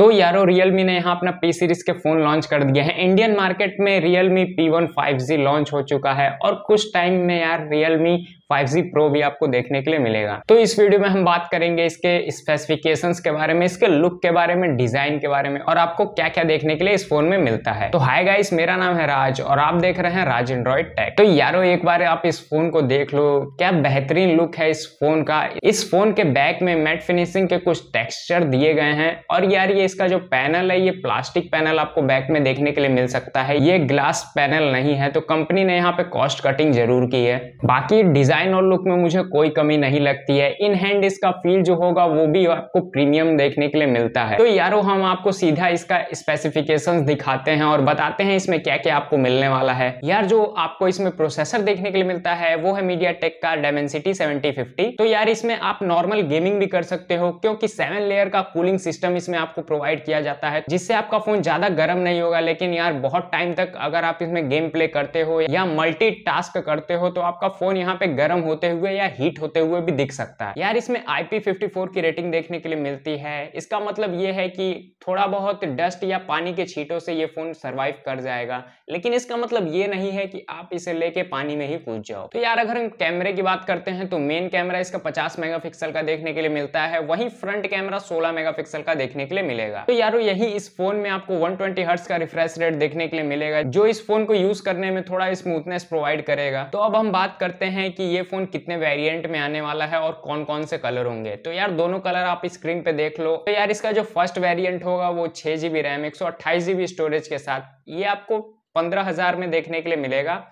तो यारो रियलमी ने यहाँ अपना पी सीरीज के फ़ोन लॉन्च कर दिया है इंडियन मार्केट में Realme P one five G launch हो चुका है और कुछ टाइम में यार रियलमी 5G Pro भी आपको देखने के लिए मिलेगा तो इस वीडियो में हम बात करेंगे इसके स्पेसिफिकेशंस के बारे में इसके लुक के बारे में डिजाइन के बारे में और आपको क्या क्या देखने के लिए इस फोन में मिलता है तो हाय गाइस मेरा नाम है राज और आप देख रहे हैं राज एंड्रॉइड टैक तो यारो एक बार आप इस फोन को देख लो क्या बेहतरीन लुक है इस फोन का इस फोन के बैक में मेट फिनिशिंग के कुछ टेक्स्चर दिए गए हैं और यार ये इसका जो पैनल है ये प्लास्टिक पैनल आपको बैक में देखने के लिए मिल सकता है ये ग्लास पैनल नहीं है तो कंपनी ने यहाँ पे कॉस्ट कटिंग जरूर की है बाकी डिजाइन डिजाइन और लुक में मुझे कोई कमी नहीं लगती है इन हैंड इसका फील जो होगा वो भी आपको प्रीमियम देखने के लिए मिलता है तो यारो हम आपको सीधा इसका स्पेसिफिकेशन दिखाते हैं और बताते हैं इसमें क्या क्या आपको मिलने वाला है यार जो आपको इसमें प्रोसेसर देखने के लिए मिलता है वो है मीडिया टेक का डायमेंसिटी सेवेंटी फिफ्टी तो यार इसमें आप नॉर्मल गेमिंग भी कर सकते हो क्योंकि सेवन लेयर का कूलिंग सिस्टम इसमें आपको प्रोवाइड किया जाता है जिससे आपका फोन ज्यादा गर्म नहीं होगा लेकिन यार बहुत टाइम तक अगर आप इसमें गेम प्ले करते हो या मल्टी करते हो तो आपका फोन यहाँ पे गर्म गर्म होते हुए या हीट होते हुए भी दिख सकता है यार इसमें IP54 की रेटिंग देखने के लिए मिलती है इसका मतलब ये है कि थोड़ा बहुत डस्ट या पानी के छीटों से ये फोन सर्वाइव कर जाएगा लेकिन इसका मतलब ये नहीं है कि आप इसे लेके पानी में ही कूद जाओ तो यार अगर हम कैमरे की बात करते हैं तो मेन कैमरा इसका पचास मेगा का देखने के लिए मिलता है वही फ्रंट कैमरा सोलह मेगा का देखने के लिए मिलेगा तो यारो यही इस फोन में आपको वन ट्वेंटी का रिफ्रेश रेट देखने के लिए मिलेगा जो इस फोन को यूज करने में थोड़ा स्मूथनेस प्रोवाइड करेगा तो अब हम बात करते हैं कि ये फोन कितने वेरिएंट में आने वाला है और कौन कौन से कलर होंगे तो यार दोनों कलर आप स्क्रीन पे देख लो तो यार इसका जो फर्स्ट वेरिएंट होगा वो छह जीबी रैम एक सौ अट्ठाईस जीबी स्टोरेज के साथ ये आपको पंद्रह हजार में देखने के लिए मिलेगा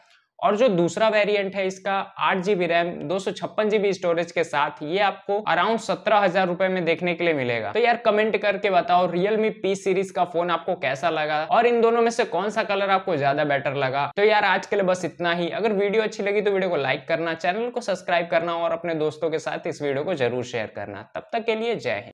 और जो दूसरा वेरिएंट है इसका आठ जीबी रैम दो सौ छप्पन जीबी स्टोरेज के साथ ये आपको अराउंड सत्रह हजार रुपए में देखने के लिए मिलेगा तो यार कमेंट करके बताओ रियलमी पी सीरीज का फोन आपको कैसा लगा और इन दोनों में से कौन सा कलर आपको ज्यादा बेटर लगा तो यार आज के लिए बस इतना ही अगर वीडियो अच्छी लगी तो वीडियो को लाइक करना चैनल को सब्सक्राइब करना और अपने दोस्तों के साथ इस वीडियो को जरूर शेयर करना तब तक के लिए जय हिंद